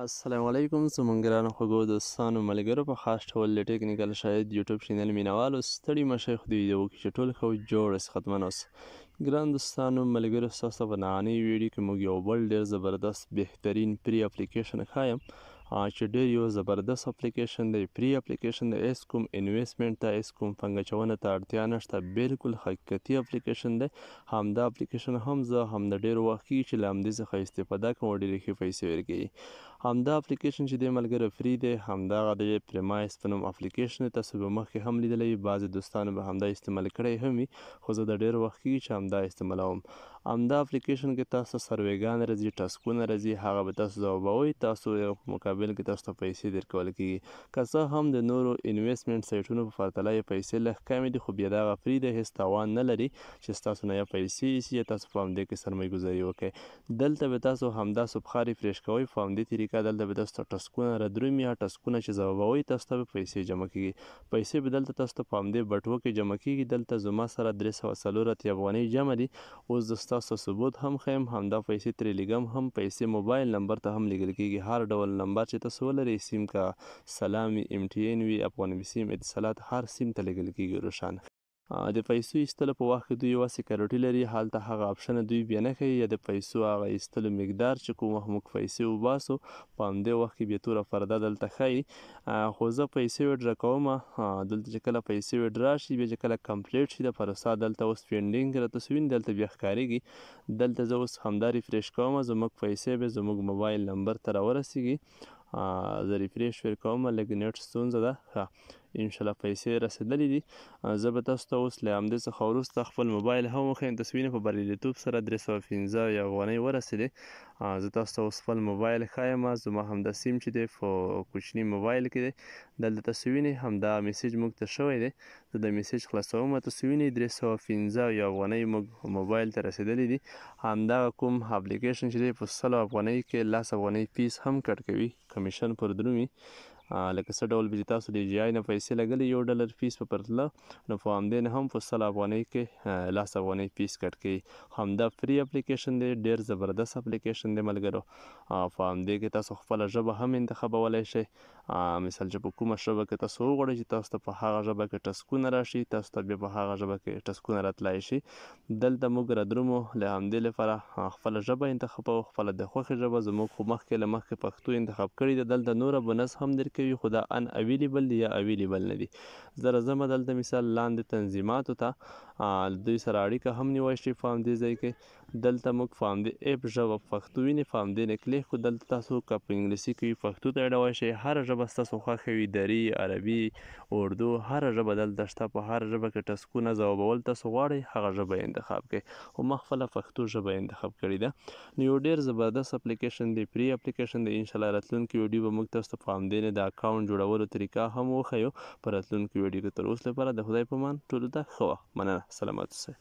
السلام علیکم زموږ ګرانو خوږو دوستانو ملګرو په خاص ډول د ټیکنیکل شاهد یوټیوب چینل مینوالو ستړي مشایخ د ویډیو کې چې ټول ښه جوړ اس ختمن اوس ګران دوستانو ملګرو ستاسو په نننۍ ویډیو کې موږ یو بل ډېر زبردست بهترین پری اپلیکیشن ښایم چې ډېر یو زبردست اپلیکیشن دی پری اپلیکیشن د ایس کوم انویسټمنټ ته ایس کوم فنګچونه ته اړتیا نشته بالکل حقیقتي اپلیکیشن دی همدا اپلیکیشن هم زه هم د ډېر وخت کې چې لامدې څخه استفاده کوم ډېرې ښې پیسې ورکوي همدا اپلیکیشن چې دی ملګری فری دی همدا د پریمایس په نوم اپلیکیشن تاسو به مخکې هم لیدلې بعض دوستانو به همدا استعمال کړی هم وي خو زه د ډیر وخت کې چې همدا استعمالوم همدا اپلیکیشن کې تاسو سرویګان راځي ټاسکونه راځي هغه به تاسو ځوابوي تاسو یو مقابل کې تاسو ته پیسې درکول کیږي که څه هم د نورو انویسټمنټ سایټونو په پرتله پیسې لږ کمې دي خو بیا دا فری د هیڅ تاوان نه لري چې تاسو نه پیسې یا تاسو په همدې کې سرمایه گذاري وکړي دلته به تاسو همدا سبخاري فریش کوي په همدې طریقه دلته به تاسو ټسکونه را درومي یا ټسکونه چې ځوابوي تاسو ته پیسې جمع کیږي پیسې به دلته تاسو ته په همدې بټوه کې جمع کیږي دلته زما سره درې سوه څلور اتیا افغانۍ جمع دي اوس زه ستاسو ثبوت هم ښیم همدا پیسې ترې لیږم هم پیسې موبایل نمبر ته هم لیږل کیږي هر ډول نمبر چې تاسو ولرئ سیم کا سلام وي ام ټي ان وي افغان وي سیم اتصالات هر سیم ته لیږل کیږي روښانه د پیسو ایستلو په وخت کې دوی یوه سیکورټي لري هلته هغه آپشنه دوی بیا نه ښیي یا د پیسو هغه ایستلو مقدار چې کوم وخت موږ پیسې وباسو په همدې وخت کې بیا توره پرده دلته ښیي خو زه پیسې ویډره کوم دلته چې کله پیسې ویډرا شي بیا چې کله کمپلیټ شي د پروسه دلته اوس پینډینګ راته څه ویني دلته بیا ښکارېږي دلته زه اوس همدا ریفریش کوم زموږ پیسې به زموږ موبایل نمبر ته راورسیږي زه ریفریش ور کوم لږ نېټ ستونزه ده ښه ان شاء الله پیسې رسیدلې دي زه به تاسو ته اوس له همدې څخه وروسته خپل موبایل هم وښیم تاسو وینئ په بریالیتوب سره 315 یا افغانۍ ورسېدې زه تاسو ته اوس خپل موبایل ښایم زما همدا سیم چې دی په کوچني موبایل کې دی دلته تاسو وینئ همدا میسج موږ ته شوی دی زه د میسج خلاصوم تاسو وینئ 315 یا افغانۍ موږ موبایل ته رسیدلې دي همدا کوم اپلیکیشن چې دی په سلو افغانۍ کې لاس افغانۍ فیس هم کټ کوي کمیشن پر درومي لکه څه ډول به تاسو د جی آی نه پیسې لګلې یو ډالر فیس په پرتله نو په همدې نه هم په سل افغانۍ کې لاس افغانۍ فیس کټ کوي همدا فری اپلیکیشن دی ډیر زبردست اپلیکیشن دی ملګرو په همدې کې تاسو خپل ژبه هم انتخابولای شئ مثال چې په کومه ژبه کې تاسو وغواړئ چې تاسو په هغه ژبه کې ټسکونه راشي تاسو ته به په هغه ژبه کې ټسکونه راتلای شي دلته موږ را درومو له همدې لپاره خپل ژبه انتخابو خپل د خوخه ژبه زموږ خو مخکې لمخ پښتو انتخاب کړی د دلته نور بنس هم در کوي خو دا ان اویلیبل دي یا اویلیبل نه دي زه راځم دلته مثال لاندې تنظیماتو ته دوی سره اړیکه هم نیول شي فارم دی ځای کې دلته موږ فارم دی اپ ژبه پښتو ویني فارم دی نه کلی خو دلته تاسو که په انګلیسي کې پښتو ته اړوي شي هر ژبه ستاسو خوښه وي دری عربي اردو هر ژبه دلته شته په هر ژبه کې ټسکونه ځوابول تاسو غواړئ هغه ژبه انتخاب کړئ خو ما خپله پښتو ژبه انتخاب کړې ده نو یو ډیر زبردست اپلیکیشن دی فری اپلیکیشن دی ان شاء الله راتلونکي ویډیو به موږ تاسو ته فارم دی نه اکاونټ جوړولو طریقه هم وښیو په راتلونکو ویډیو کې تر اوسه لپاره د خدای په امان ټولو ته ښه وخت مننه سلامت اوسئ